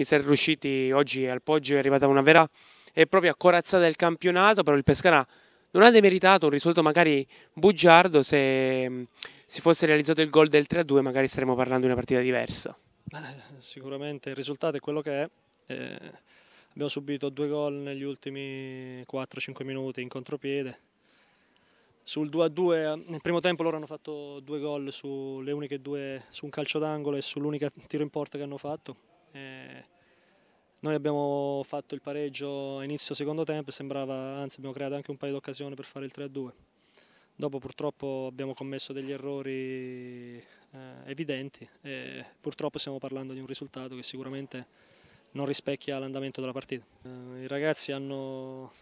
mister riusciti oggi al Poggio è arrivata una vera e propria corazzata del campionato, però il Pescara non ha demeritato un risultato magari bugiardo, se mm, si fosse realizzato il gol del 3-2 magari staremmo parlando di una partita diversa. Eh, sicuramente il risultato è quello che è, eh, abbiamo subito due gol negli ultimi 4-5 minuti in contropiede, sul 2-2 eh, nel primo tempo loro hanno fatto due gol sulle uniche due su un calcio d'angolo e sull'unica tiro in porta che hanno fatto noi abbiamo fatto il pareggio a inizio secondo tempo, sembrava, anzi abbiamo creato anche un paio di occasioni per fare il 3-2. Dopo purtroppo abbiamo commesso degli errori eh, evidenti e purtroppo stiamo parlando di un risultato che sicuramente non rispecchia l'andamento della partita. Eh, I ragazzi hanno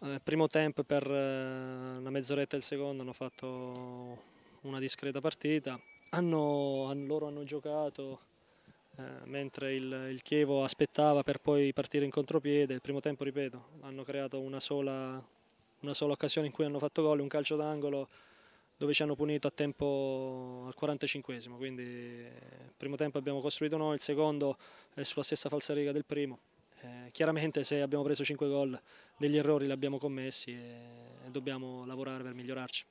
eh, primo tempo per una eh, mezz'oretta e il secondo hanno fatto una discreta partita, hanno, loro hanno giocato eh, mentre il, il, Chievo aspettava per poi partire in contropiede. Il primo tempo, ripeto, hanno creato una sola, una sola occasione in cui hanno fatto gol, un calcio d'angolo dove ci hanno punito a tempo al 45esimo, quindi il eh, primo tempo abbiamo costruito noi, il secondo è sulla stessa falsariga del primo. Eh, chiaramente se abbiamo preso 5 gol degli errori li abbiamo commessi e, e dobbiamo lavorare per migliorarci.